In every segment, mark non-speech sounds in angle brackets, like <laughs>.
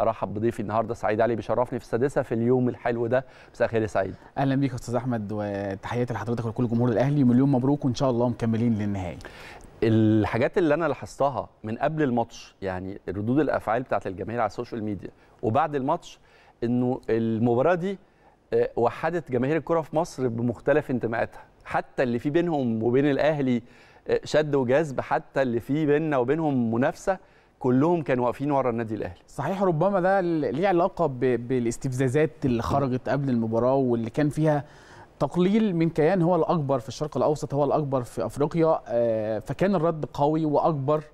ارحب بضيفي النهارده سعيد علي بيشرفني في السادسه في اليوم الحلو ده مساء الخير يا سعيد اهلا بيك يا استاذ احمد وتحياتي لحضرتك ولكل جمهور الاهلي مليون مبروك وان شاء الله مكملين للنهائي الحاجات اللي انا لاحظتها من قبل الماتش يعني ردود الافعال بتاعت الجماهير على السوشيال ميديا وبعد الماتش انه المباراه دي آه، وحدت جماهير الكره في مصر بمختلف انتماءاتها حتى اللي في بينهم وبين الاهلي آه، شد وجذب حتى اللي في بيننا وبينهم منافسه كلهم كانوا واقفين ورا النادي الاهلي صحيح ربما ده ليه علاقه بالاستفزازات اللي خرجت قبل المباراه واللي كان فيها تقليل من كيان هو الاكبر في الشرق الاوسط هو الاكبر في افريقيا آه، فكان الرد قوي واكبر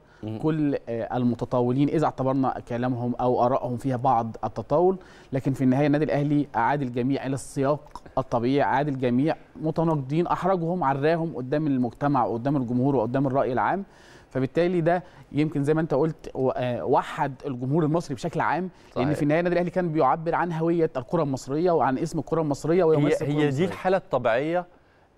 كل آه، المتطاولين اذا اعتبرنا كلامهم او ارائهم فيها بعض التطاول لكن في النهايه النادي الاهلي اعاد الجميع الى السياق الطبيعي اعاد الجميع متناقضين احرجهم عراهم قدام المجتمع وقدام الجمهور وقدام الراي العام فبالتالي ده يمكن زي ما انت قلت آه، وحد الجمهور المصري بشكل عام صحيح. لان في النهايه النادي الاهلي كان بيعبر عن هويه الكره المصريه وعن اسم الكره المصريه ويمثل هي, هي دي الحاله الطبيعيه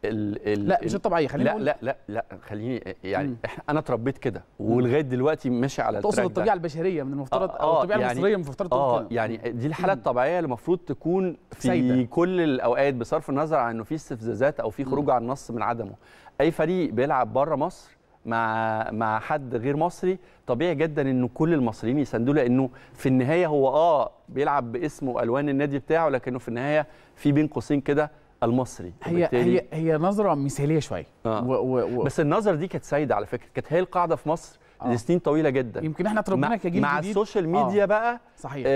ال ال لا مش الطبيعيه خلينا لا, لا لا لا خليني يعني مم. انا اتربيت كده ولغايه دلوقتي ماشي على تقصد الطبيعه ده. البشريه من المفترض آه آه الطبيعه يعني المصريه من المفترض اه يعني دي الحاله الطبيعيه اللي المفروض تكون في سيدة. كل الاوقات بصرف النظر عن انه في استفزازات او في خروج عن النص من عدمه اي فريق بيلعب بره مصر مع مع حد غير مصري طبيعي جدا ان كل المصريين يساندوه لانه في النهايه هو اه بيلعب باسمه والوان النادي بتاعه لكنه في النهايه في بين قوسين كده المصري هي هي هي نظره مثاليه شويه آه. بس النظره دي كانت سايده على فكره كانت هي القاعده في مصر آه. لسنين طويله جدا يمكن احنا اتربينا كجيل مع جديد مع السوشيال آه. ميديا آه،, آه. بقى صحيح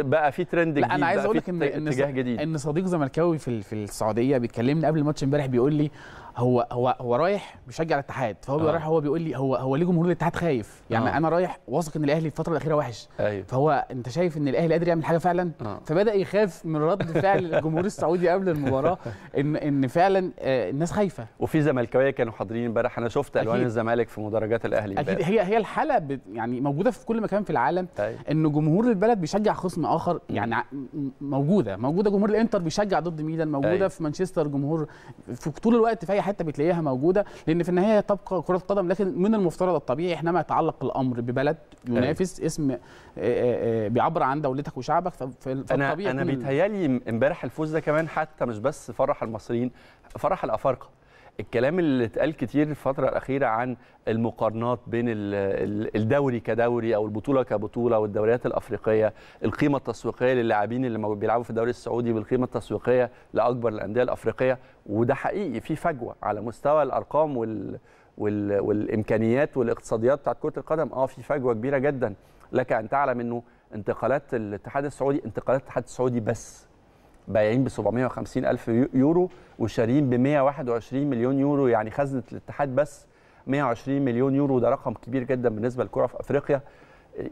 بقى في ترند جديد لا انا عايز اقول لك ان اتجاه جديد ان صديق زملكاوي في في السعوديه بيكلمني قبل الماتش امبارح بيقول لي هو هو هو رايح بيشجع الاتحاد فهو آه. رايح هو بيقول لي هو هو ليه جمهور الاتحاد خايف يعني آه. انا رايح واثق ان الاهلي الفتره الاخيره وحش أيوه. فهو انت شايف ان الاهلي قادر يعمل حاجه فعلا آه. فبدا يخاف من رد فعل <laughs> الجمهور السعودي قبل المباراه ان ان فعلا آه الناس خايفه وفي زملكاويه كانوا حاضرين امبارح انا شفت الوان الزمالك في مدرجات الاهلي اكيد هي هي الحاله يعني موجوده في كل مكان في العالم أيوه. طيب. ان جمهور البلد بيشجع خصم اخر يعني موجوده موجوده جمهور الانتر بيشجع ضد ميلان موجوده أيوه. في مانشستر جمهور في طول الوقت في اي حته بتلاقيها موجوده لان في النهايه تبقى كره قدم لكن من المفترض الطبيعي حينما يتعلق الامر ببلد ينافس أيه. اسم آه، آه، آه، بيعبر عن دولتك وشعبك فالطبيعي انا انا بيتهيالي امبارح الفوز ده كمان حتى مش بس فرح المصريين فرح الافارقه الكلام اللي اتقال كتير الفتره الاخيره عن المقارنات بين الدوري كدوري او البطوله كبطوله والدوريات الافريقيه القيمه التسويقيه للاعبين اللي بيلعبوا في الدوري السعودي بالقيمه التسويقيه لاكبر الانديه الافريقيه وده حقيقي في فجوه على مستوى الارقام وال وال والامكانيات والاقتصاديات بتاعت كره القدم اه في فجوه كبيره جدا لك ان تعلم انه انتقالات الاتحاد السعودي انتقالات الاتحاد السعودي بس بايعين ب 750 الف يورو وشاريين ب 121 مليون يورو يعني خزنه الاتحاد بس 120 مليون يورو ده رقم كبير جدا بالنسبه للكره في افريقيا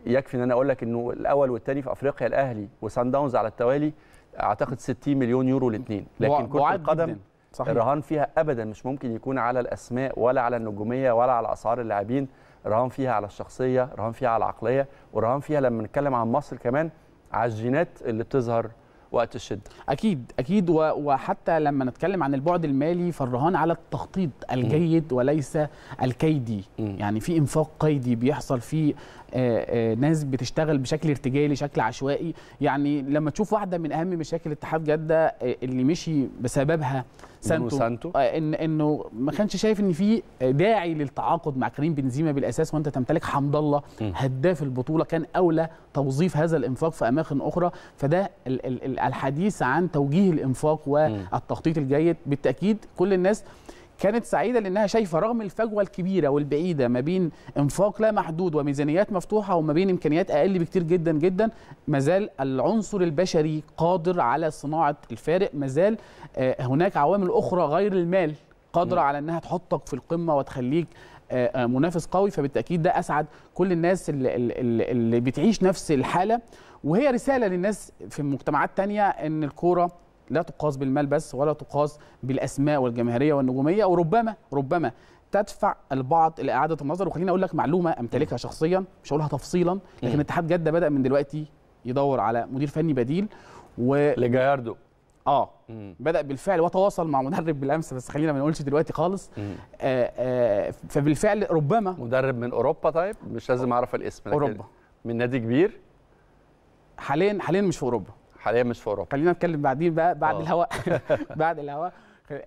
يكفي ان انا اقول لك انه الاول والثاني في افريقيا الاهلي وسان داونز على التوالي اعتقد 60 مليون يورو الاثنين لكن كره القدم صحيح. الرهان فيها ابدا مش ممكن يكون على الاسماء ولا على النجوميه ولا على اسعار اللاعبين رهان فيها على الشخصيه رهان فيها على العقليه ورهان فيها لما نتكلم عن مصر كمان على الجينات اللي بتظهر وقت الشده اكيد اكيد وحتى لما نتكلم عن البعد المالي فالرهان على التخطيط الجيد وليس الكيدي يعني في انفاق قيدي بيحصل في آه، آه، ناس بتشتغل بشكل ارتجالي شكل عشوائي يعني لما تشوف واحده من اهم مشاكل اتحاد جده آه، اللي مشي بسببها سانتو, سانتو. ان انه ما كانش شايف ان في داعي للتعاقد مع كريم بنزيما بالاساس وانت تمتلك حمد الله هداف البطوله كان اولى توظيف هذا الانفاق في اماكن اخرى فده ال ال الحديث عن توجيه الانفاق والتخطيط الجيد بالتاكيد كل الناس كانت سعيده لانها شايفه رغم الفجوه الكبيره والبعيده ما بين انفاق لا محدود وميزانيات مفتوحه وما بين امكانيات اقل بكتير جدا جدا مازال العنصر البشري قادر على صناعه الفارق مازال آه، هناك عوامل اخرى غير المال قادره على انها تحطك في القمه وتخليك آه، آه، منافس قوي فبالتاكيد ده اسعد كل الناس اللي, اللي بتعيش نفس الحاله وهي رساله للناس في مجتمعات تانية ان الكوره لا تقاس بالمال بس ولا تقاس بالاسماء والجماهيريه والنجوميه وربما ربما تدفع البعض لاعاده النظر وخليني اقول لك معلومه امتلكها شخصيا مش هقولها تفصيلا لكن اتحاد جده بدا من دلوقتي يدور على مدير فني بديل و لجاياردو اه بدا بالفعل وتواصل مع مدرب بالامس بس خلينا ما نقولش دلوقتي خالص آآ آآ آه، آه، فبالفعل ربما مدرب من اوروبا طيب مش لازم اعرف الاسم لكن اوروبا من نادي كبير حاليا حاليا مش في اوروبا حاليا مش في اوروبا خلينا نتكلم بعدين بقى بعد آه. الهواء <laughs> <laughs> بعد الهواء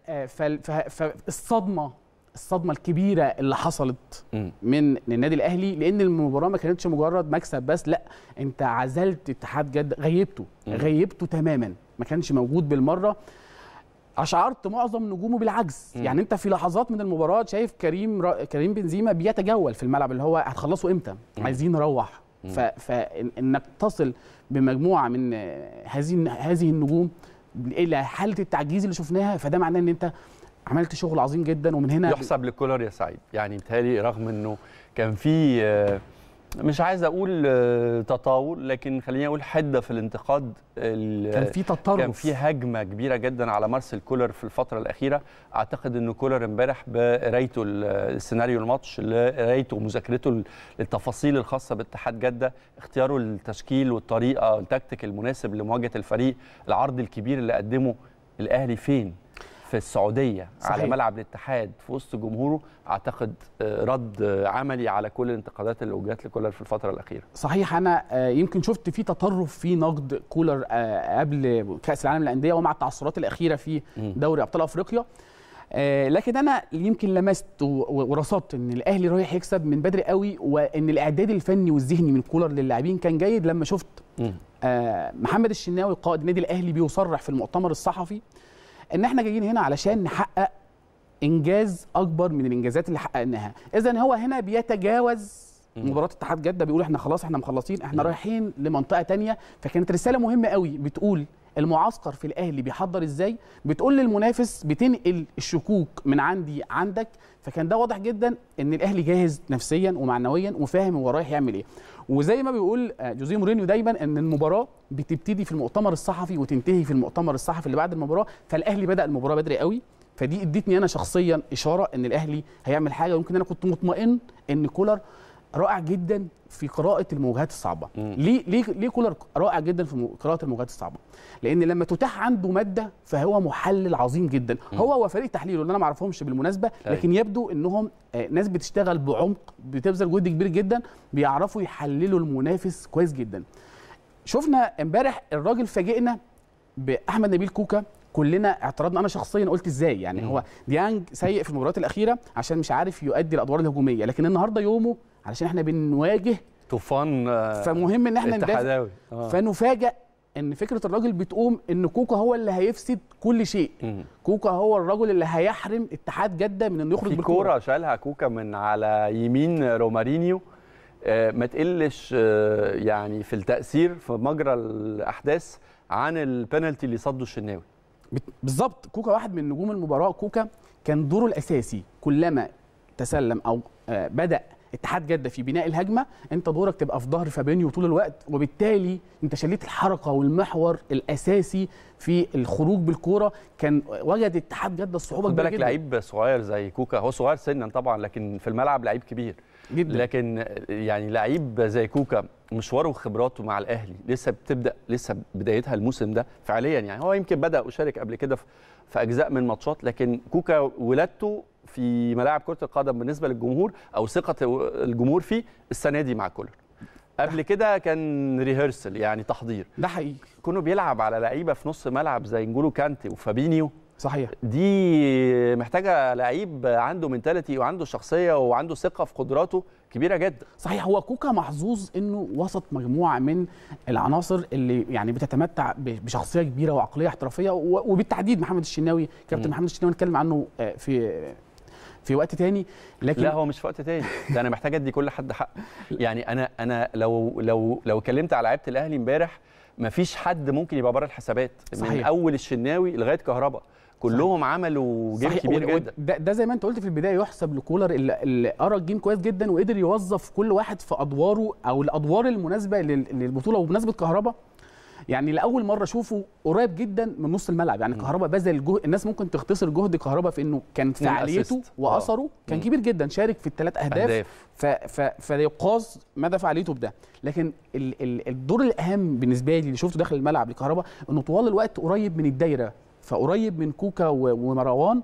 آه، فالصدمه الصدمه الكبيره اللي حصلت من النادي الاهلي لان المباراه ما كانتش مجرد مكسب بس لا انت عزلت اتحاد جد غيبته غيبته تماما ما كانش موجود بالمره اشعرت معظم نجومه بالعجز يعني انت في لحظات من المباراه شايف كريم كريم بنزيما بيتجول في الملعب اللي هو هتخلصوا امتى عايزين نروح فانك تصل بمجموعه من هذه هذه النجوم الى حاله التعجيز اللي شفناها فده معناه ان انت عملت شغل عظيم جدا ومن هنا يحسب لكولر يا سعيد يعني بتهيألي رغم انه كان في آه، مش عايز اقول آه، تطاول لكن خليني اقول حده في الانتقاد كان في تطرف كان في هجمه كبيره جدا على مارسيل كولر في الفتره الاخيره اعتقد ان كولر امبارح بقرايته السيناريو آه، الماتش قرايته ومذاكرته للتفاصيل الخاصه باتحاد جده اختياره التشكيل والطريقه التكتيك المناسب لمواجهه الفريق العرض الكبير اللي قدمه الاهلي فين في السعوديه صحيح. على ملعب الاتحاد في وسط جمهوره اعتقد آه، رد عملي على كل الانتقادات اللي وجهت لكولر في الفتره الاخيره صحيح انا آه، يمكن شفت في تطرف في نقد كولر آه، قبل كاس العالم للانديه ومع التعثرات الاخيره في دوري ابطال افريقيا لكن انا يمكن لمست ورصدت ان الاهلي رايح يكسب من بدري قوي وان الاعداد الفني والذهني من كولر للاعبين كان جيد لما شفت محمد الشناوي قائد النادي الاهلي بيصرح في المؤتمر الصحفي ان احنا جايين هنا علشان نحقق انجاز اكبر من الانجازات اللي حققناها اذا هو هنا بيتجاوز مباراه اتحاد جده بيقول احنا خلاص احنا مخلصين احنا رايحين لمنطقه تانية فكانت رساله مهمه قوي بتقول المعسكر في الاهلي بيحضر ازاي بتقول للمنافس بتنقل الشكوك من عندي عندك فكان ده واضح جدا ان الاهلي جاهز نفسيا ومعنويا وفاهم هو رايح يعمل ايه وزي ما بيقول آه، جوزيه مورينيو دايما ان المباراه بتبتدي في المؤتمر الصحفي وتنتهي في المؤتمر الصحفي اللي بعد المباراه فالاهلي بدا المباراه بدري قوي فدي ادتني انا شخصيا اشاره ان الاهلي هيعمل حاجه ويمكن انا كنت مطمئن ان كولر رائع جدا في قراءه المواجهات الصعبه مم. ليه ليه ليه كولر رائع جدا في قراءه المواجهات الصعبه لان لما تتاح عنده ماده فهو محلل عظيم جدا مم. هو وفريق تحليله اللي انا ما اعرفهمش بالمناسبه أيوه. لكن أي. يبدو انهم آه، ناس بتشتغل بعمق بتبذل جهد كبير جدا بيعرفوا يحللوا المنافس كويس جدا شفنا امبارح الراجل فاجئنا باحمد نبيل كوكا كلنا اعترضنا انا شخصيا قلت ازاي يعني مم. هو ديانج سيء في المباريات الاخيره عشان مش عارف يؤدي الادوار الهجوميه لكن النهارده يومه علشان احنا بنواجه طوفان آه، فمهم ان احنا ندافع آه. فنفاجئ ان فكره الراجل بتقوم ان كوكا هو اللي هيفسد كل شيء كوكا هو الرجل اللي هيحرم اتحاد جده من انه يخرج بالكوره كوره شالها كوكا من على يمين رومارينيو آه، ما تقلش آه، يعني في التاثير في مجرى الاحداث عن البنالتي اللي صده الشناوي بالظبط كوكا واحد من نجوم المباراه كوكا كان دوره الاساسي كلما تسلم او بدا اتحاد جده في بناء الهجمه انت دورك تبقى في ظهر فابينيو طول الوقت وبالتالي انت شليت الحركه والمحور الاساسي في الخروج بالكوره كان وجد اتحاد جده الصعوبه كبيره بالك لعيب صغير زي كوكا هو صغير سنا طبعا لكن في الملعب لعيب كبير جدا لكن يعني لعيب زي كوكا مشواره وخبراته مع الاهلي لسه بتبدا لسه بدايتها الموسم ده فعليا يعني هو يمكن بدا وشارك قبل كده في اجزاء من ماتشات لكن كوكا ولادته في ملاعب كره القدم بالنسبه للجمهور او ثقه الجمهور فيه السنه دي مع كولر قبل كده كان ريهرسل يعني تحضير ده حقيقي كونه بيلعب على لعيبه في نص ملعب زي نجولو كانتي وفابينيو صحيح دي محتاجه لعيب عنده منتاليتي وعنده شخصيه وعنده ثقه في قدراته كبيره جدا صحيح هو كوكا محظوظ انه وسط مجموعه من العناصر اللي يعني بتتمتع بشخصيه كبيره وعقليه احترافيه وبالتحديد محمد الشناوي كابتن محمد الشناوي نتكلم عنه آه، في في وقت تاني لكن لا هو مش في وقت تاني ده انا محتاج ادي كل حد حق يعني انا انا لو لو لو كلمت على لعيبه الاهلي امبارح مفيش حد ممكن يبقى بره الحسابات صحيح. من اول الشناوي لغايه كهربا كلهم صحيح. عملوا جيم صحيح. كبير جدا ده, ده زي ما انت قلت في البدايه يحسب لكولر اللي, اللي قرا الجيم كويس جدا وقدر يوظف كل واحد في ادواره او الادوار المناسبه للبطوله وبمناسبه كهربا يعني لاول مره اشوفه قريب جدا من نص الملعب يعني كهربا بذل جهد الناس ممكن تختصر جهد كهربا في انه كان فعاليته آه. واثره كان كبير جدا شارك في الثلاث اهداف, أهداف. ف... ف... مدى فعاليته بده لكن ال... ال... الدور الاهم بالنسبه لي اللي شفته داخل الملعب لكهربا انه طوال الوقت قريب من الدايره فقريب من كوكا ومروان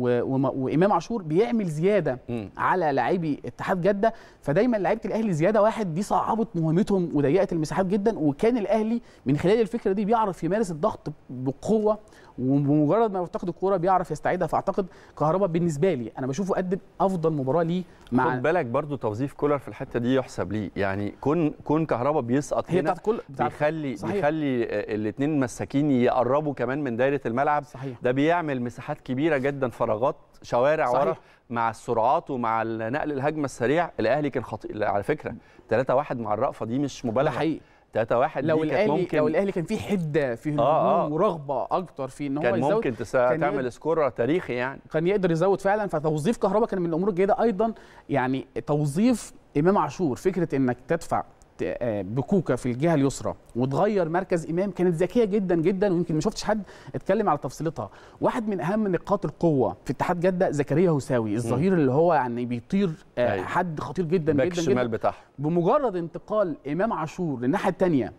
وامام عاشور بيعمل زياده م. على لاعبي اتحاد جده فدايما لعيبه الاهلي زياده واحد دي صعبت مهمتهم وضيقت المساحات جدا وكان الاهلي من خلال الفكره دي بيعرف يمارس الضغط بقوه وبمجرد ما يفتقد الكوره بيعرف يستعيدها فاعتقد كهربا بالنسبه لي انا بشوفه قدم افضل مباراه ليه مع خد بالك برضو توظيف كولر في الحته دي يحسب ليه يعني كون كون كهربا بيسقط هي هنا بتاعت كل بتاعت بيخلي صحيح. بيخلي آه، الاثنين مساكين يقربوا كمان من دايره الملعب صحيح. ده بيعمل مساحات كبيره جدا فراغات شوارع صحيح. ورا مع السرعات ومع نقل الهجمه السريع الاهلي كان خطير على فكره 3-1 مع الرأفه دي مش مبالغه حقيقي 3 1 لو الاهلي ممكن... لو الاهلي كان فيه حده في آه، هجوم آه آه. ورغبه اكتر في ان هو كان يزود ممكن تس... كان تعمل سكور تاريخي يعني كان يقدر يزود فعلا فتوظيف كهربا كان من الامور الجيده ايضا يعني توظيف امام عاشور فكره انك تدفع آه، بكوكا في الجهه اليسرى وتغير مركز امام كانت ذكيه جدا جدا ويمكن ما شفتش حد اتكلم على تفصيلتها واحد من اهم نقاط القوه في اتحاد جده زكريا هوساوي الظهير اللي هو يعني بيطير آه، أيوه. حد خطير جدا جدا جدا الشمال بتاعها بمجرد انتقال امام عاشور للناحيه الثانيه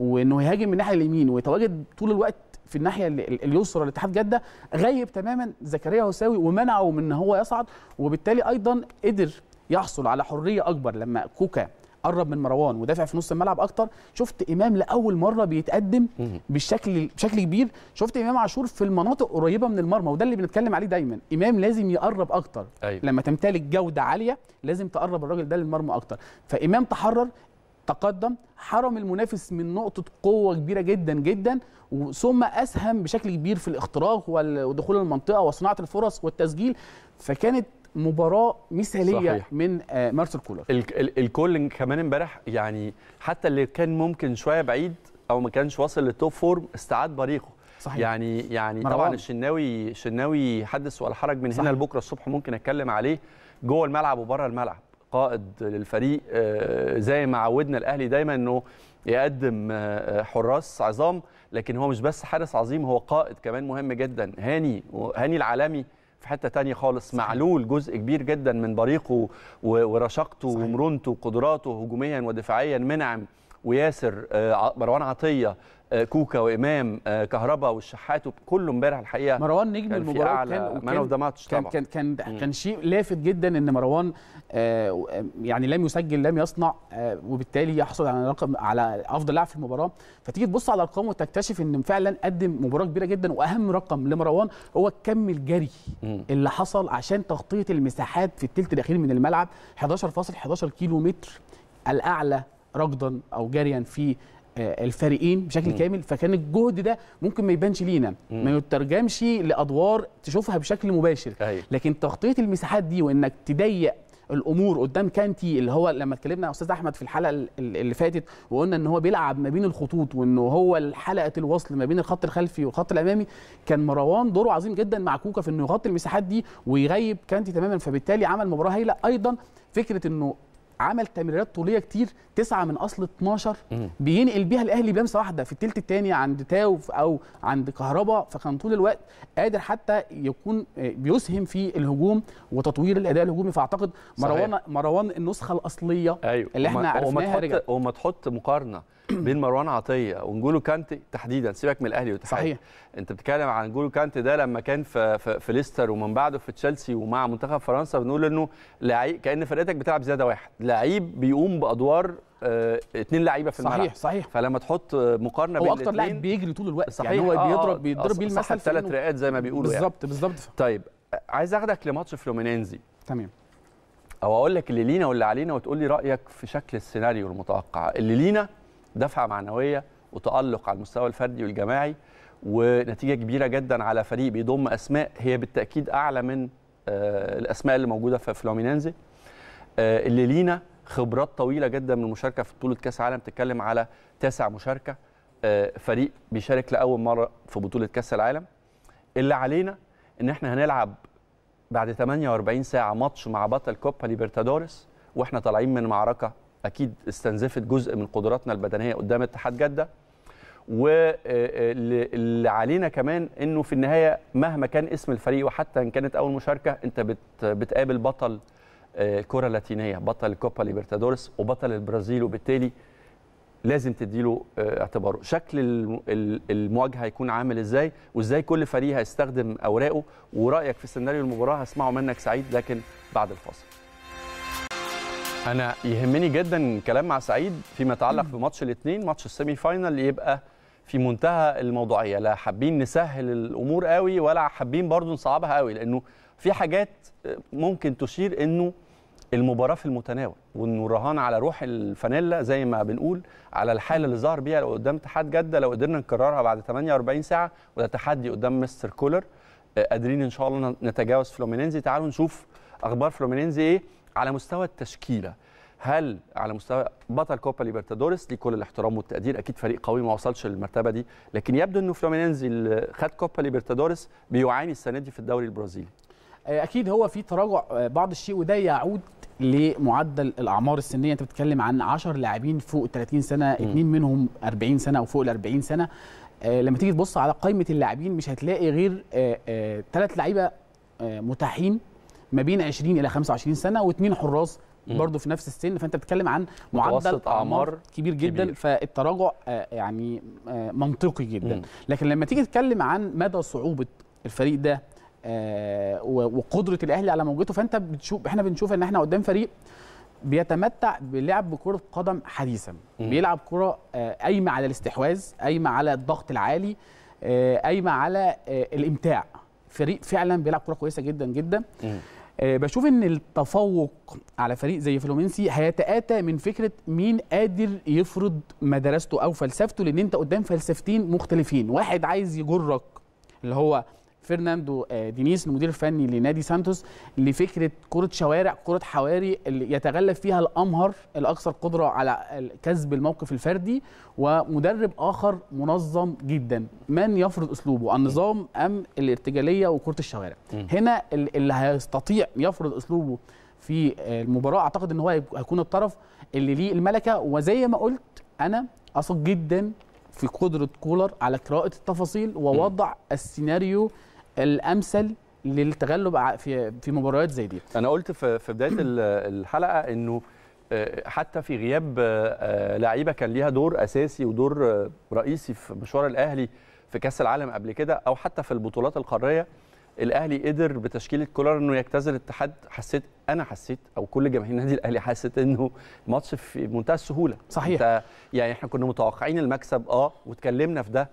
وانه يهاجم من الناحيه اليمين ويتواجد طول الوقت في الناحيه اليسرى لاتحاد جده غيب تماما زكريا هوساوي ومنعه من ان هو يصعد وبالتالي ايضا قدر يحصل على حريه اكبر لما كوكا قرب من مروان ودافع في نص الملعب اكتر شفت امام لاول مره بيتقدم بالشكل بشكل كبير شفت امام عاشور في المناطق قريبه من المرمى وده اللي بنتكلم عليه دايما امام لازم يقرب اكتر أيوة. لما تمتلك جوده عاليه لازم تقرب الراجل ده للمرمى اكتر فامام تحرر تقدم حرم المنافس من نقطة قوة كبيرة جدا جدا ثم أسهم بشكل كبير في الاختراق ودخول المنطقة وصناعة الفرص والتسجيل فكانت مباراه مثاليه صحيح. من آه، مارسيل كولر الكولنج كمان امبارح يعني حتى اللي كان ممكن شويه بعيد او ما كانش واصل للتوب فورم استعاد بريقه صحيح. يعني يعني طبعا الشناوي الشناوي حدث ولا حرج من صحيح. هنا لبكره الصبح ممكن اتكلم عليه جوه الملعب وبره الملعب قائد للفريق آه، زي ما عودنا الاهلي دايما انه يقدم آه، حراس عظام لكن هو مش بس حارس عظيم هو قائد كمان مهم جدا هاني هاني العالمي في حته تانية خالص صحيح. معلول جزء كبير جدا من بريقه ورشاقته ومرونته وقدراته هجوميا ودفاعيا منعم وياسر آه، مروان عطيه آه، كوكا وامام آه، كهرباء والشحات وكله امبارح الحقيقه مروان نجم المباراه كان كان كان كان كان, كان شيء لافت جدا ان مروان آه، يعني لم يسجل لم يصنع وبالتالي يحصل على رقم على افضل لاعب في المباراه فتيجي تبص على ارقامه وتكتشف ان فعلا قدم مباراه كبيره جدا واهم رقم لمروان هو الكم الجري اللي حصل عشان تغطيه المساحات في الثلث الاخير من الملعب 11.11 11 كيلو متر الاعلى ركضا او جريا في آه، الفريقين بشكل م. كامل فكان الجهد ده ممكن ما يبانش لينا م. ما يترجمش لادوار تشوفها بشكل مباشر أيوه. لكن تغطيه المساحات دي وانك تضيق الامور قدام كانتي اللي هو لما اتكلمنا يا استاذ احمد في الحلقه اللي فاتت وقلنا ان هو بيلعب ما بين الخطوط وانه هو حلقه الوصل ما بين الخط الخلفي والخط الامامي كان مروان دوره عظيم جدا مع كوكا في انه يغطي المساحات دي ويغيب كانتي تماما فبالتالي عمل مباراه هايله ايضا فكره انه عمل تمريرات طوليه كتير تسعه من اصل 12 بينقل بيها الاهلي بلمسه واحده في الثلث الثاني عند تاو او عند كهربا فكان طول الوقت قادر حتى يكون آه، بيسهم في الهجوم وتطوير الاداء الهجومي فاعتقد مروان مروان النسخه الاصليه أيوه. اللي احنا عرفناها وما تحط مقارنه <clears throat> بين مروان عطيه ونجولو كانتي تحديدا سيبك من الاهلي والاتحاد صحيح انت بتتكلم عن نجولو كانتي ده لما كان في في, ليستر ومن بعده في تشيلسي ومع منتخب فرنسا بنقول انه لعيب كان فرقتك بتلعب زياده واحد لعيب بيقوم بادوار اثنين آه، لعيبه في الملعب صحيح صحيح فلما تحط مقارنه بين هو اكتر لاعب بيجري طول الوقت يعني صحيح يعني هو آه، بيضرب آه، بيضرب بيه المثل ثلاث رئات زي ما بيقولوا يعني. بالظبط يعني. بالظبط طيب عايز اخدك لماتش فلومينينزي تمام او اقول لك اللي لينا واللي علينا وتقول لي رايك في شكل السيناريو المتوقع اللي لينا دفعه معنويه وتالق على المستوى الفردي والجماعي ونتيجه كبيره جدا على فريق بيضم اسماء هي بالتاكيد اعلى من آه، الاسماء اللي موجوده في فلومينينزي آه، اللي لينا خبرات طويله جدا من المشاركه في بطوله كاس العالم تتكلم على تاسع مشاركه آه، فريق بيشارك لاول مره في بطوله كاس العالم اللي علينا ان احنا هنلعب بعد 48 ساعه ماتش مع بطل كوبا ليبرتادوريس واحنا طالعين من معركه اكيد استنزفت جزء من قدراتنا البدنيه قدام اتحاد جده واللي آه، آه، علينا كمان انه في النهايه مهما كان اسم الفريق وحتى ان كانت اول مشاركه انت بتقابل بطل الكره آه، اللاتينيه بطل كوبا ليبرتادورس وبطل البرازيل وبالتالي لازم تديله اعتباره شكل المواجهه هيكون عامل ازاي وازاي كل فريق هيستخدم اوراقه ورايك في سيناريو المباراه هسمعه منك سعيد لكن بعد الفاصل انا يهمني جدا الكلام مع سعيد فيما يتعلق بماتش الاثنين ماتش السيمي فاينال يبقى في منتهى الموضوعيه لا حابين نسهل الامور قوي ولا حابين برضو نصعبها قوي لانه في حاجات ممكن تشير انه المباراه في المتناول وانه الرهان على روح الفانيلا زي ما بنقول على الحاله اللي ظهر بيها قدام اتحاد جده لو قدرنا نكررها بعد 48 ساعه وده تحدي قدام مستر كولر آه، قادرين ان شاء الله نتجاوز فلومينينزي تعالوا نشوف اخبار فلومينينزي ايه على مستوى التشكيله هل على مستوى بطل كوبا ليبرتادوريس ليه كل الاحترام والتقدير اكيد فريق قوي ما وصلش للمرتبه دي لكن يبدو انه فلومينينزي اللي خد كوبا ليبرتادوريس بيعاني السنه دي في الدوري البرازيلي آه، اكيد هو في تراجع آه، بعض الشيء وده يعود لمعدل الاعمار السنيه انت بتتكلم عن 10 لاعبين فوق 30 سنه اثنين منهم 40 سنه او فوق ال 40 سنه آه، لما تيجي تبص على قائمه اللاعبين مش هتلاقي غير ثلاث لعيبه متاحين ما بين 20 الى 25 سنه واثنين حراس برضه في نفس السن فانت بتتكلم عن معدل اعمار كبير جدا كبير. فالتراجع آه، يعني آه، منطقي جدا مم. لكن لما تيجي تتكلم عن مدى صعوبه الفريق ده آه، وقدره الاهلي على موجته فانت بتشوف احنا بنشوف ان احنا قدام فريق بيتمتع بلعب كرة قدم حديثا م. بيلعب كرة قايمة على الاستحواذ قايمة على الضغط العالي قايمة على الإمتاع فريق فعلا بيلعب كرة كويسة جدا جدا م. آه، بشوف ان التفوق على فريق زي فلومينسي هيتاتى من فكره مين قادر يفرض مدرسته او فلسفته لان انت قدام فلسفتين مختلفين واحد عايز يجرك اللي هو فرناندو آه، دينيس المدير الفني لنادي سانتوس لفكره كره شوارع كره حواري اللي يتغلب فيها الامهر الاكثر قدره على كسب الموقف الفردي ومدرب اخر منظم جدا من يفرض اسلوبه النظام ام الارتجاليه وكره الشوارع هنا اللي هيستطيع يفرض اسلوبه في آه، المباراه اعتقد ان هو هيكون الطرف اللي ليه الملكه وزي ما قلت انا اثق جدا في قدره كولر على قراءه التفاصيل ووضع السيناريو الامثل للتغلب في في مباريات زي دي انا قلت في بدايه الحلقه انه آه، حتى في غياب آه، آه، لعيبه كان ليها دور اساسي ودور رئيسي في مشوار الاهلي في كاس العالم قبل كده او حتى في البطولات القاريه الاهلي قدر بتشكيله كولر انه يجتاز الاتحاد حسيت انا حسيت او كل جماهير النادي الاهلي حست انه ماتش في منتهى السهوله صحيح يعني احنا كنا متوقعين المكسب اه واتكلمنا في ده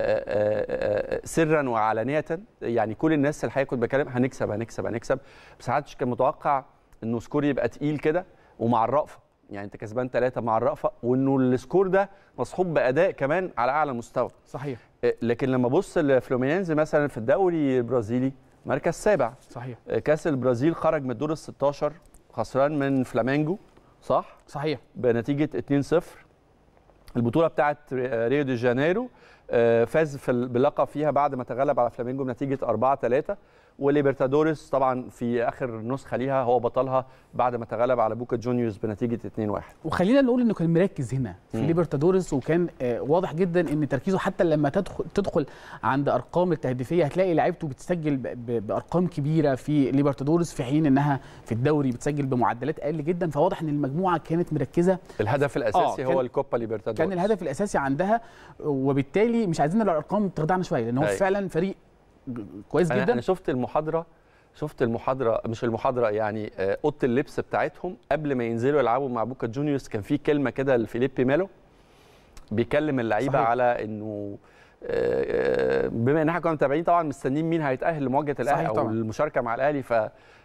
آه، آه، آه، سرا وعلانيه يعني كل الناس الحقيقه كنت بكلم هنكسب هنكسب هنكسب بس حدش كان متوقع انه سكور يبقى تقيل كده ومع الرأفه يعني انت كسبان ثلاثه مع الرأفه وانه السكور ده مصحوب باداء كمان على اعلى مستوى صحيح لكن لما بص لفلومينينز مثلا في الدوري البرازيلي مركز سابع صحيح كاس البرازيل خرج من الدور ال 16 خسران من فلامينجو صح؟ صحيح بنتيجه 2-0 البطوله بتاعه ريو دي جانيرو آه، فاز في بلقب فيها بعد ما تغلب على فلامينجو بنتيجه 4 3 وليبرتادوريس طبعا في اخر نسخه ليها هو بطلها بعد ما تغلب على بوكا جونيورز بنتيجه 2-1 وخلينا نقول انه كان مركز هنا في ليبرتادوريس وكان آه، واضح جدا ان تركيزه حتى لما تدخل تدخل عند ارقام التهديفيه هتلاقي لعيبته بتسجل بارقام كبيره في ليبرتادوريس في حين انها في الدوري بتسجل بمعدلات اقل جدا فواضح ان المجموعه كانت مركزه الهدف آه، الاساسي آه هو الكوبا ليبرتادوريس كان الهدف الاساسي عندها وبالتالي مش عايزين الارقام تخدعنا شويه لان هو فعلا فريق كويس جدا انا شفت المحاضره شفت المحاضره مش المحاضره يعني آه، اوضه اللبس بتاعتهم قبل ما ينزلوا يلعبوا مع بوكا جونيورز كان في كلمه كده لفيليبي مالو بيكلم اللعيبه على انه آه، آه، بما ان احنا كنا متابعين طبعا مستنيين مين هيتاهل لمواجهه الاهلي او المشاركه مع الاهلي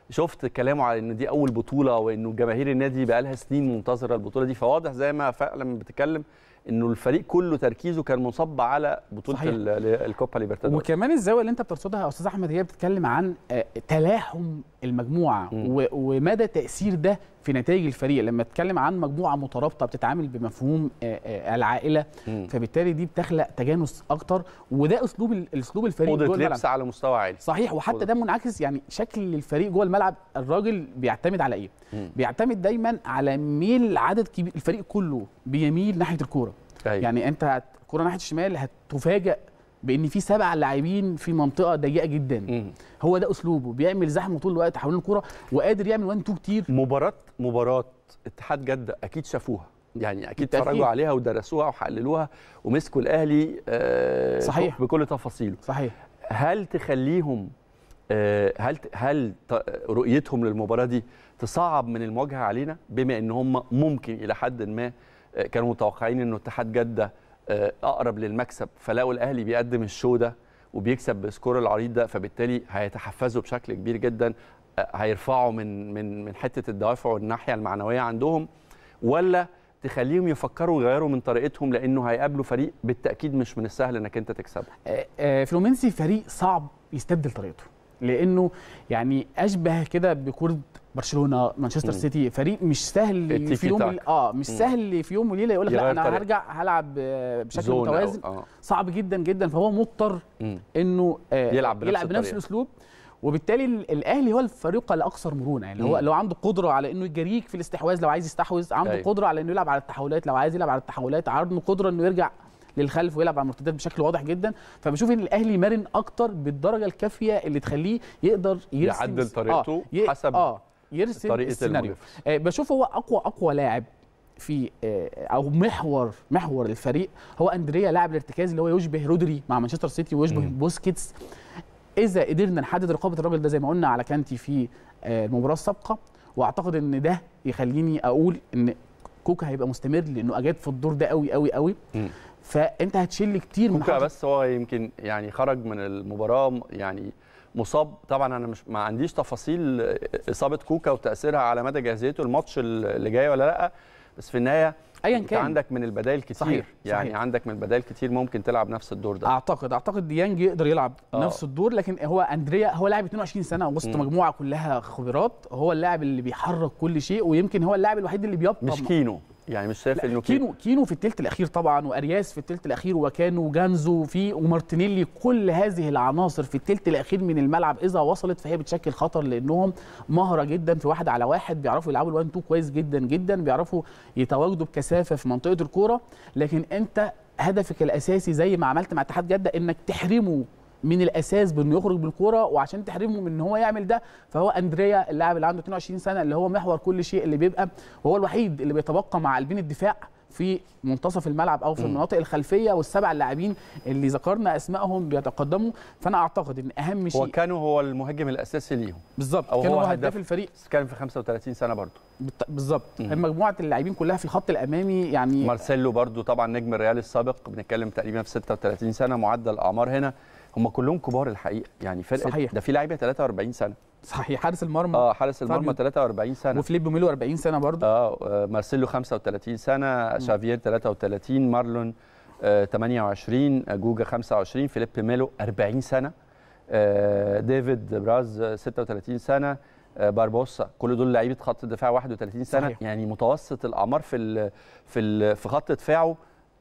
فشفت كلامه على ان دي اول بطوله وانه جماهير النادي بقى لها سنين منتظره البطوله دي فواضح زي ما فعلا بتتكلم انه الفريق كله تركيزه كان مصب على بطوله الكوبا ليبرتادورز وكمان الزاويه اللي انت بترصدها يا استاذ احمد هي بتتكلم عن آه، تلاحم المجموعه و... ومدى تاثير ده في نتائج الفريق لما اتكلم عن مجموعه مترابطه بتتعامل بمفهوم آه، آه، العائله مم. فبالتالي دي بتخلق تجانس اكتر وده اسلوب الاسلوب الفريق جوه الملعب لبس على مستوى عالي صحيح وحتى ده منعكس يعني شكل الفريق جوه الملعب الراجل بيعتمد على ايه مم. بيعتمد دايما على ميل عدد كبير الفريق كله بيميل ناحيه الكوره أيوة. يعني انت الكوره ناحيه الشمال هتفاجئ بان في سبع لاعبين في منطقه ضيقه جدا مم. هو ده اسلوبه بيعمل زحمه طول الوقت حوالين الكوره وقادر يعمل وان تو كتير مباراه مباراه اتحاد جده اكيد شافوها يعني اكيد اتفرجوا عليها ودرسوها وحللوها ومسكوا الاهلي آه صحيح بكل تفاصيله صحيح هل تخليهم آه هل هل رؤيتهم للمباراه دي تصعب من المواجهه علينا بما ان هم ممكن الى حد ما آه، كانوا متوقعين انه اتحاد جده آه، اقرب للمكسب فلو الاهلي بيقدم الشو ده وبيكسب بسكور العريض ده فبالتالي هيتحفزوا بشكل كبير جدا آه، هيرفعوا من من من حته الدوافع والناحيه المعنويه عندهم ولا تخليهم يفكروا يغيروا من طريقتهم لانه هيقابلوا فريق بالتاكيد مش من السهل انك انت تكسبه. آه، فلومنسي فريق صعب يستبدل طريقته لانه يعني اشبه كده بكره برشلونه مانشستر سيتي فريق مش سهل في يوم ال... اه مش سهل في يوم وليله يقول لك لا انا طريق. هرجع هلعب آه، بشكل متوازن آه،, آه. صعب جدا جدا فهو مضطر مم. انه آه يلعب بنفس, يلعب بنفس الاسلوب وبالتالي الاهلي هو الفريق الاكثر مرونه يعني هو لو عنده قدره على انه يجريك في الاستحواذ لو عايز يستحوذ عنده أي. أيوه. قدره على انه يلعب على التحولات لو عايز يلعب على التحولات عنده قدره انه يرجع للخلف ويلعب على المرتدات بشكل واضح جدا فبشوف ان الاهلي مرن اكتر بالدرجه الكافيه اللي تخليه يقدر يعدل آه، طريقته آه. حسب آه. يرسم السيناريو آه بشوف هو اقوى اقوى لاعب في آه، او محور محور الفريق هو اندريا لاعب الارتكاز اللي هو يشبه رودري مع مانشستر سيتي ويشبه بوسكيتس اذا قدرنا نحدد رقابه الراجل ده زي ما قلنا على كانتي في آه، المباراه السابقه واعتقد ان ده يخليني اقول ان كوكا هيبقى مستمر لانه اجاد في الدور ده قوي قوي قوي فانت هتشيل كتير من كوكا بس هو يمكن يعني خرج من المباراه يعني مصاب طبعا انا مش ما عنديش تفاصيل اصابه كوكا وتاثيرها على مدى جاهزيته الماتش اللي جاي ولا لا بس في النهايه ايا كان عندك من البدائل كتير صحيح. يعني صحيح. عندك من البدائل كتير ممكن تلعب نفس الدور ده اعتقد اعتقد ديانج يقدر يلعب أوه. نفس الدور لكن هو اندريا هو لاعب 22 سنه وسط مجموعه كلها خبرات هو اللاعب اللي بيحرك كل شيء ويمكن هو اللاعب الوحيد اللي بيبطل مش كينو يعني مش شايف انه كينو كينو في الثلث الاخير طبعا وارياس في الثلث الاخير وكانوا وجانزو في ومارتينيلي كل هذه العناصر في الثلث الاخير من الملعب اذا وصلت فهي بتشكل خطر لانهم مهره جدا في واحد على واحد بيعرفوا يلعبوا الوان تو كويس جدا جدا بيعرفوا يتواجدوا بكثافه في منطقه الكوره لكن انت هدفك الاساسي زي ما عملت مع اتحاد جده انك تحرمه من الاساس بانه يخرج بالكوره وعشان تحرمه من ان هو يعمل ده فهو اندريا اللاعب اللي عنده 22 سنه اللي هو محور كل شيء اللي بيبقى وهو الوحيد اللي بيتبقى مع قلبين الدفاع في منتصف الملعب او في المناطق الخلفيه والسبع اللاعبين اللي ذكرنا اسمائهم بيتقدموا فانا اعتقد ان اهم شيء هو كانوا هو المهاجم الاساسي ليهم بالظبط كان هو هداف الفريق كان في 35 سنه برضه بالظبط مجموعه اللاعبين كلها في الخط الامامي يعني مارسيلو برضه طبعا نجم الريال السابق بنتكلم تقريبا في 36 سنه معدل اعمار هنا هم كلهم كبار الحقيقه يعني فرقه صحيح ده في لعيبه 43 سنه صحيح حارس المرمى اه حارس المرمى 43 سنه وفليب ميلو 40 سنه برضه اه, آه، مارسيلو 35 سنه شافير 33 مارلون آه 28 جوجا 25 فيليب ميلو 40 سنه آه ديفيد براز 36 سنه آه، باربوسا كل دول لعيبه خط دفاع 31 سنه صحيح. يعني متوسط الاعمار في الـ في الـ في خط دفاعه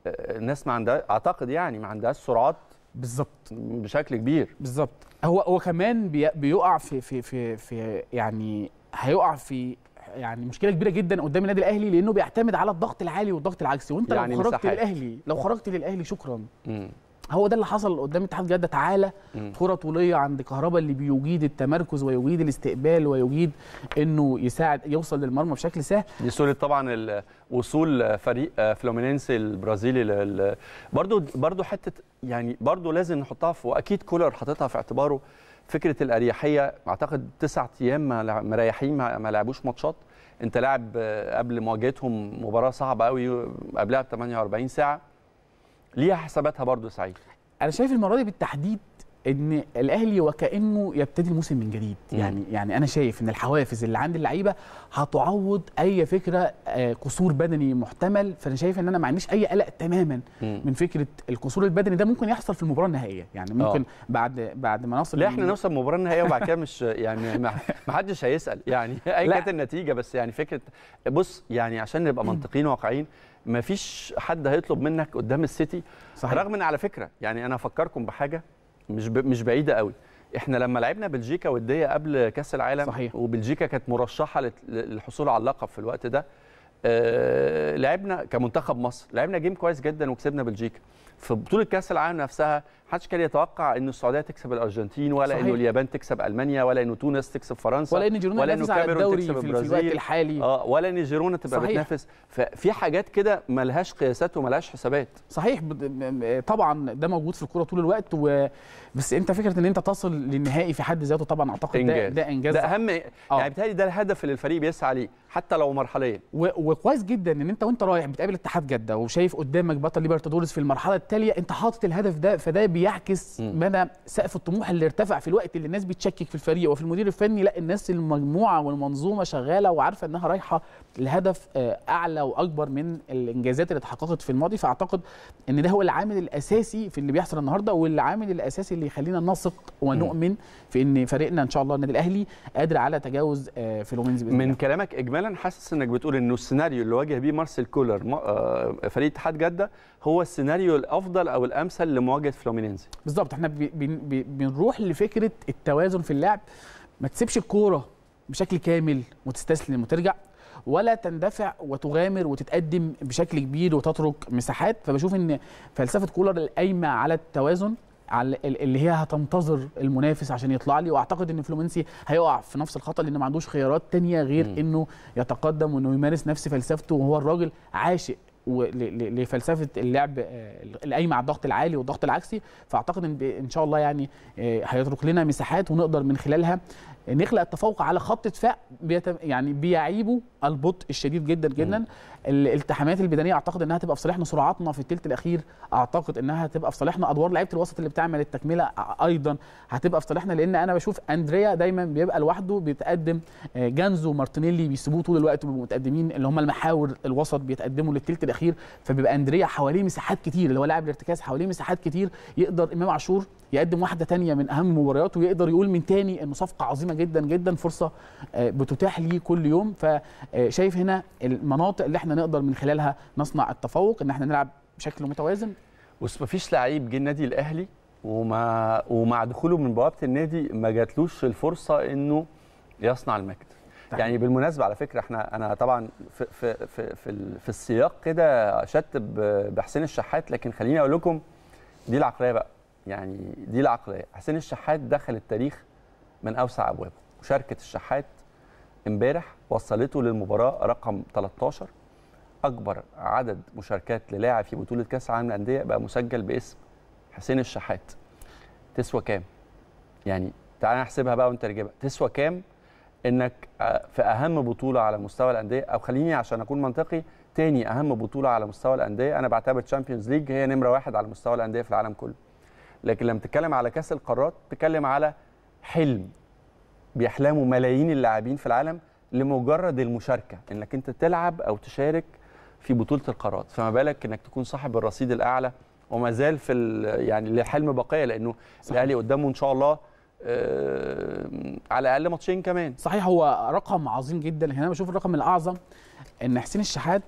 آه، الناس ما عندها اعتقد يعني ما عندهاش سرعات بالظبط بشكل كبير بالظبط هو هو كمان بيقع في في في في يعني هيقع في يعني مشكله كبيره جدا قدام النادي الاهلي لانه بيعتمد على الضغط العالي والضغط العكسي وانت يعني لو خرجت مساحات. للاهلي لو خرجت للاهلي شكرا مم. هو ده اللي حصل قدام اتحاد جده تعالى كره طوليه عند كهربا اللي بيجيد التمركز ويجيد الاستقبال ويجيد انه يساعد يوصل للمرمى بشكل سهل دي صوره طبعا وصول فريق فلومينينسي البرازيلي برضو برضو حته يعني برضو لازم نحطها في واكيد كولر حاططها في اعتباره فكره الاريحيه اعتقد تسعة ايام مريحين ما لعبوش ماتشات انت لاعب قبل مواجهتهم مباراه صعبه قوي قبلها ب 48 ساعه ليها حساباتها برضه سعيد انا شايف المره دي بالتحديد ان الاهلي وكانه يبتدي الموسم من جديد مم. يعني يعني انا شايف ان الحوافز اللي عند اللعيبه هتعوض اي فكره آه، قصور بدني محتمل فانا شايف ان انا ما عنديش اي قلق تماما مم. من فكره القصور البدني ده ممكن يحصل في المباراه النهائيه يعني آه. ممكن أوه. بعد بعد ما نصل لا احنا نوصل المباراه النهائيه وبعد كده مش <laughs> يعني ما حدش هيسال يعني ايا كانت النتيجه بس يعني فكره بص يعني عشان نبقى منطقيين واقعيين ما فيش حد هيطلب منك قدام السيتي صحيح. رغم ان على فكره يعني انا افكركم بحاجه مش ب... مش بعيده قوي احنا لما لعبنا بلجيكا وديه قبل كاس العالم صحيح. وبلجيكا كانت مرشحه للحصول على اللقب في الوقت ده آه، لعبنا كمنتخب مصر لعبنا جيم كويس جدا وكسبنا بلجيكا في بطوله كاس العالم نفسها حدش كان يتوقع ان السعوديه تكسب الارجنتين ولا انه اليابان تكسب المانيا ولا انه تونس تكسب فرنسا ولا ان جيرونا ولا انه الدوري تكسب في البرازيل في الوقت الحالي اه ولا ان جيرونا تبقى صحيح. بتنافس ففي حاجات كده ملهاش قياسات وملهاش حسابات صحيح طبعا ده موجود في الكوره طول الوقت و... بس انت فكره ان انت تصل للنهائي في حد ذاته طبعا اعتقد إنجاز. ده ده انجاز ده اهم يعني آه. بالتالي ده الهدف اللي الفريق بيسعى ليه حتى لو مرحليا وكويس جدا ان انت وانت رايح بتقابل اتحاد جده وشايف قدامك بطل ليبرتادورز في المرحله التاليه انت حاطط الهدف ده فده بيعكس مدى سقف الطموح اللي ارتفع في الوقت اللي الناس بتشكك في الفريق وفي المدير الفني لا الناس المجموعه والمنظومه شغاله وعارفه انها رايحه الهدف آه، اعلى واكبر من الانجازات اللي اتحققت في الماضي فاعتقد ان ده هو العامل الاساسي في اللي بيحصل النهارده والعامل الاساسي اللي يخلينا نثق ونؤمن في ان فريقنا ان شاء الله النادي الاهلي قادر على تجاوز آه، فلومينز من كلامك اجمالا حاسس انك بتقول انه السيناريو اللي واجه بيه مارسيل كولر آه، فريق اتحاد جده هو السيناريو الافضل او الامثل لمواجهه فلومينينز بالظبط احنا بي بي بنروح لفكره التوازن في اللعب ما تسيبش الكوره بشكل كامل وتستسلم وترجع ولا تندفع وتغامر وتتقدم بشكل كبير وتترك مساحات فبشوف ان فلسفه كولر القايمه على التوازن على اللي هي هتنتظر المنافس عشان يطلع لي واعتقد ان فلومنسي هيقع في نفس الخطا لان ما عندوش خيارات تانية غير م. انه يتقدم وانه يمارس نفس فلسفته وهو الراجل عاشق لفلسفه اللعب آه، القايمه على الضغط العالي والضغط العكسي فاعتقد ان ان شاء الله يعني آه، هيترك لنا مساحات ونقدر من خلالها نخلق التفوق على خط دفاع يعني بيعيبه البطء الشديد جدا جدا الالتحامات البدنيه اعتقد انها تبقى في صالحنا سرعاتنا في الثلث الاخير اعتقد انها تبقى في صالحنا ادوار لعيبه الوسط اللي بتعمل التكمله ايضا هتبقى في صالحنا لان انا بشوف اندريا دايما بيبقى لوحده بيتقدم آه، جانزو ومارتينيلي بيسيبوه طول الوقت وبيبقوا متقدمين اللي هم المحاور الوسط بيتقدموا للثلث الاخير فبيبقى اندريا حواليه مساحات كتير اللي هو لاعب الارتكاز حواليه مساحات كتير يقدر امام عاشور يقدم واحده ثانيه من اهم مبارياته ويقدر يقول من ثاني انه صفقه عظيمه جدا جدا فرصه آه، بتتاح لي كل يوم ف آه، شايف هنا المناطق اللي احنا نقدر من خلالها نصنع التفوق ان احنا نلعب بشكل متوازن بص مفيش لعيب جه النادي الاهلي وما ومع دخوله من بوابه النادي ما جاتلوش الفرصه انه يصنع المجد طيب. يعني بالمناسبه على فكره احنا انا طبعا في في في في, في السياق كده شت بحسين الشحات لكن خليني اقول لكم دي العقليه بقى يعني دي العقليه حسين الشحات دخل التاريخ من اوسع ابوابه مشاركه الشحات امبارح وصلته للمباراه رقم 13 اكبر عدد مشاركات للاعب في بطوله كاس العالم للانديه بقى مسجل باسم حسين الشحات تسوى كام يعني تعالى نحسبها بقى وانت ونترجمها تسوى كام انك آه، في اهم بطوله على مستوى الانديه او خليني عشان اكون منطقي تاني اهم بطوله على مستوى الانديه انا بعتبر تشامبيونز ليج هي نمره واحد على مستوى الانديه في العالم كله لكن لما تتكلم على كاس القارات تتكلم على حلم بيحلموا ملايين اللاعبين في العالم لمجرد المشاركه انك انت تلعب او تشارك في بطوله القارات فما بالك انك تكون صاحب الرصيد الاعلى وما زال في يعني لحلم بقيه لانه الاهلي قدامه ان شاء الله آه، على الاقل ماتشين كمان صحيح هو رقم عظيم جدا هنا بشوف الرقم الاعظم ان حسين الشحات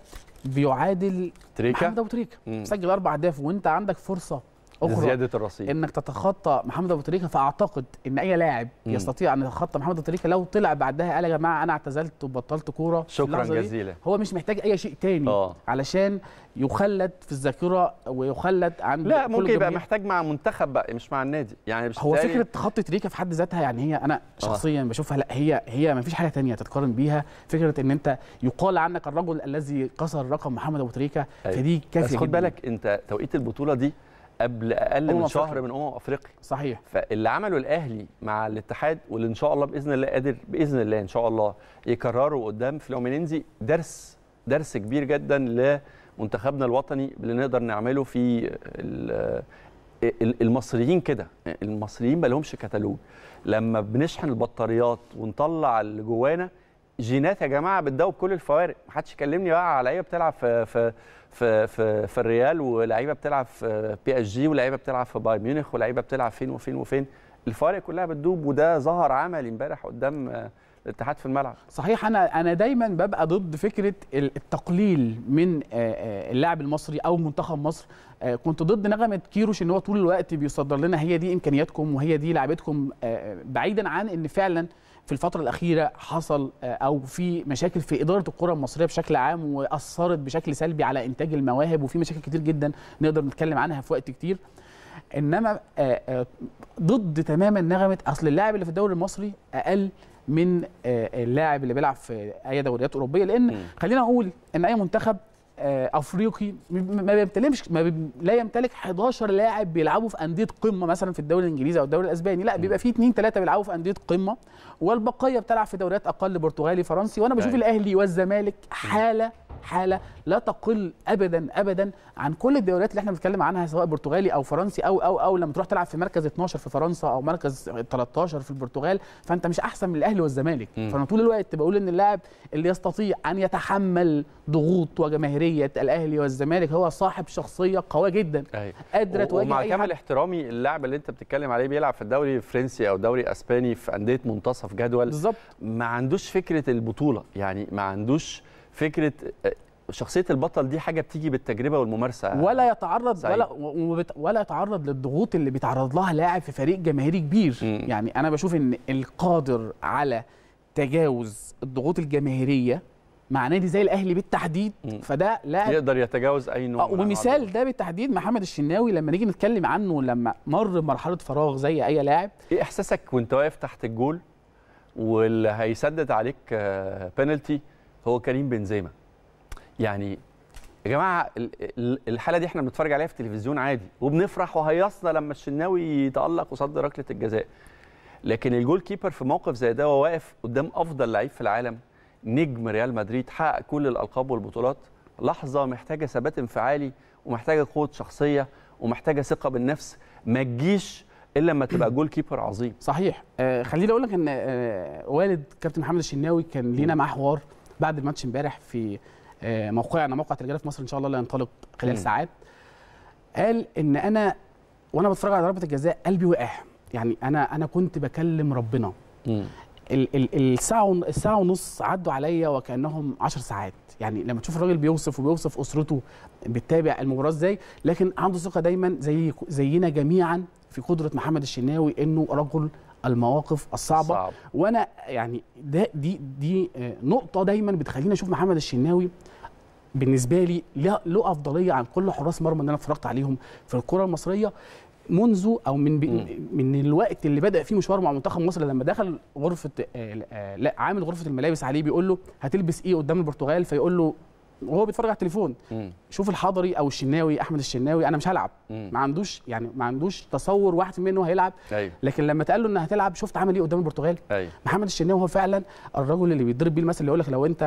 بيعادل تريكا محمد ابو تريكا سجل اربع اهداف وانت عندك فرصه أخرى زياده الرصيد انك تتخطى محمد ابو تريكه فاعتقد ان اي لاعب يستطيع ان يتخطى محمد ابو تريكه لو طلع بعدها قال يا جماعه انا اعتزلت وبطلت كوره شكرا جزيلا هو مش محتاج اي شيء تاني أوه. علشان يخلد في الذاكره ويخلد عند لا ممكن يبقى محتاج مع منتخب بقى مش مع النادي يعني مش هو فكره تخطي تريكه في حد ذاتها يعني هي انا آه. شخصيا أوه. بشوفها لا هي هي ما فيش حاجه ثانيه تتقارن بيها فكره ان انت يقال عنك الرجل الذي كسر رقم محمد ابو تريكه أيوة. فدي كافيه خد بالك انت توقيت البطوله دي قبل اقل من شهر من امم افريقيا صحيح فاللي عمله الاهلي مع الاتحاد واللي ان شاء الله باذن الله قادر باذن الله ان شاء الله يكرره قدام فلومينينزي درس درس كبير جدا لمنتخبنا الوطني اللي نقدر نعمله في المصريين كده المصريين ما لهمش كتالوج لما بنشحن البطاريات ونطلع اللي جوانا جينات يا جماعه بتدوب كل الفوارق محدش يكلمني بقى على لعيبه بتلعب في في في في, في الريال ولعيبه بتلعب في بي اس جي ولعيبه بتلعب في بايرن ميونخ ولعيبه بتلعب فين وفين وفين الفوارق كلها بتدوب وده ظهر عملي امبارح قدام آه، الاتحاد في الملعب صحيح انا انا دايما ببقى ضد فكره التقليل من آه، آه، اللاعب المصري او منتخب مصر كنت ضد نغمه كيروش ان هو طول الوقت بيصدر لنا هي دي امكانياتكم وهي دي لعبتكم بعيدا عن ان فعلا في الفتره الاخيره حصل آه، او في مشاكل في اداره الكره المصريه بشكل عام واثرت بشكل سلبي على انتاج المواهب وفي مشاكل كتير جدا نقدر نتكلم عنها في وقت كتير انما آه، آه، ضد تماما نغمه اصل اللاعب اللي في الدوري المصري اقل من اللاعب اللي بيلعب في اي دوريات اوروبيه لان خلينا اقول ان اي منتخب آه، افريقي ما بيمتلكش ما لا يمتلك 11 لاعب بيلعبوا في انديه قمه مثلا في الدوري الانجليزي او الدوري الاسباني لا بيبقى في 2 3 بيلعبوا في انديه قمه والبقيه بتلعب في دوريات اقل برتغالي فرنسي وانا بشوف أيوة. الاهلي والزمالك حاله حاله لا تقل ابدا ابدا عن كل الدوريات اللي احنا بنتكلم عنها سواء برتغالي او فرنسي او او او لما تروح تلعب في مركز 12 في فرنسا او مركز 13 في البرتغال فانت مش احسن من الاهلي والزمالك فانا طول الوقت بقول ان اللاعب اللي يستطيع ان يتحمل ضغوط وجماهيريه الاهلي والزمالك هو صاحب شخصيه قويه جدا أيوة. قادره تواجه ومع كامل احترامي اللاعب اللي انت بتتكلم عليه بيلعب في الدوري الفرنسي او دوري اسباني في انديه منتصف جدول بالظبط ما عندوش فكره البطوله يعني ما عندوش فكره آه، شخصيه البطل دي حاجه بتيجي بالتجربه والممارسه ولا يتعرض ولا ولا يتعرض للضغوط اللي بيتعرض لها لاعب في فريق جماهيري كبير م. يعني انا بشوف ان القادر على تجاوز الضغوط الجماهيريه مع نادي زي الاهلي بالتحديد م. فده لاعب يقدر يتجاوز اي نوع آه، ومثال ده بالتحديد محمد الشناوي لما نيجي نتكلم عنه لما مر بمرحله فراغ زي اي لاعب ايه احساسك وانت واقف تحت الجول واللي هيسدد عليك بينالتي آه، هو كريم بنزيما يعني يا جماعه الحاله دي احنا بنتفرج عليها في التلفزيون عادي وبنفرح وهيصنا لما الشناوي يتالق وصد ركله الجزاء لكن الجول كيبر في موقف زي ده وهو واقف قدام افضل لعيب في العالم نجم ريال مدريد حقق كل الالقاب والبطولات لحظه محتاجه ثبات انفعالي ومحتاجه قوه شخصيه ومحتاجه ثقه بالنفس ما تجيش الا لما تبقى جول كيبر عظيم صحيح آه خليني اقول لك ان آه والد كابتن محمد الشناوي كان لينا معاه حوار بعد الماتش امبارح في موقعنا آه، موقع الرجاله في مصر ان شاء الله اللي هينطلق خلال ساعات قال ان انا وانا بتفرج على ضربه الجزاء قلبي وقع يعني انا انا كنت بكلم ربنا الساعه الساعه ونص عدوا عليا وكانهم 10 ساعات يعني لما تشوف الراجل بيوصف وبيوصف اسرته بتتابع المباراه ازاي لكن عنده ثقه دايما زي زينا جميعا في قدره محمد الشناوي انه رجل المواقف الصعبه صعب. وانا يعني ده دي دي آه، نقطه دايما بتخليني اشوف محمد الشناوي بالنسبه لي له افضليه عن كل حراس مرمى اللي انا اتفرجت عليهم في الكره المصريه منذ او من من الوقت اللي بدا فيه مشوار مع منتخب مصر لما دخل غرفه آه، لا عامل غرفه الملابس عليه بيقول له هتلبس ايه قدام البرتغال فيقول له وهو بيتفرج على التليفون مم. شوف الحضري او الشناوي احمد الشناوي انا مش هلعب مم. ما عندوش يعني ما عندوش تصور واحد منه هيلعب أيوه. لكن لما تقال له ان هتلعب شفت عمل ايه قدام البرتغال أيوه. محمد الشناوي هو فعلا الرجل اللي بيضرب بيه المثل اللي يقول لك لو انت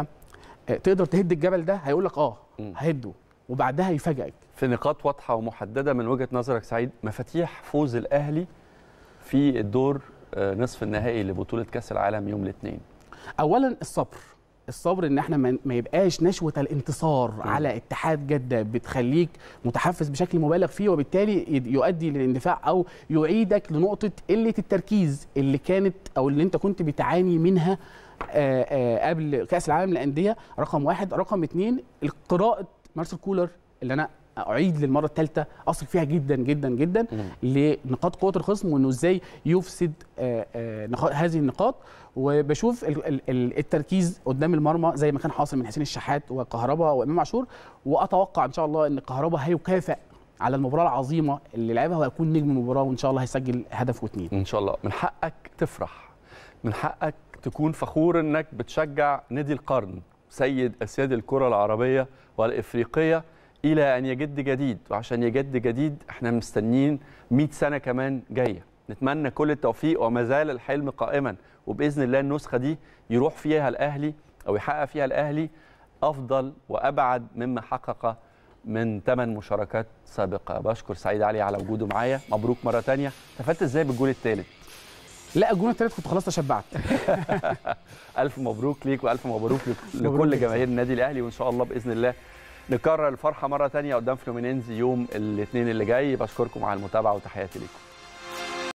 آه، تقدر تهد الجبل ده هيقول لك اه هده وبعدها يفاجئك في نقاط واضحه ومحدده من وجهه نظرك سعيد مفاتيح فوز الاهلي في الدور آه، نصف النهائي لبطوله كاس العالم يوم الاثنين اولا الصبر الصبر ان احنا ما يبقاش نشوه الانتصار م. على اتحاد جده بتخليك متحفز بشكل مبالغ فيه وبالتالي يؤدي للاندفاع او يعيدك لنقطه قله التركيز اللي كانت او اللي انت كنت بتعاني منها آآ آآ قبل كاس العالم للانديه رقم واحد رقم اثنين قراءه مارسيل كولر اللي انا اعيد للمره الثالثه اصل فيها جدا جدا جدا لنقاط قوه الخصم وانه ازاي يفسد آآ آه، آآ آه، هذه النقاط وبشوف التركيز قدام المرمى زي ما كان حاصل من حسين الشحات وكهربا وامام عاشور واتوقع ان شاء الله ان كهربا هيكافئ على المباراه العظيمه اللي لعبها وهيكون نجم المباراه وان شاء الله هيسجل هدف واثنين ان شاء الله من حقك تفرح من حقك تكون فخور انك بتشجع نادي القرن سيد اسياد الكره العربيه والافريقيه الى ان يجد جديد وعشان يجد جديد احنا مستنيين 100 سنه كمان جايه نتمنى كل التوفيق وما زال الحلم قائما وباذن الله النسخه دي يروح فيها الاهلي او يحقق فيها الاهلي افضل وابعد مما حقق من ثمان مشاركات سابقه بشكر سعيد علي على وجوده معايا مبروك مره ثانيه تفلت ازاي بالجول الثالث لا الجول الثالث كنت خلاص تشبعت <laughs> الف مبروك ليك والف مبروك لكل جماهير النادي الاهلي وان شاء الله باذن الله نكرر الفرحه مره ثانيه قدام فلومينينز يوم الاثنين اللي جاي بشكركم على المتابعه وتحياتي لكم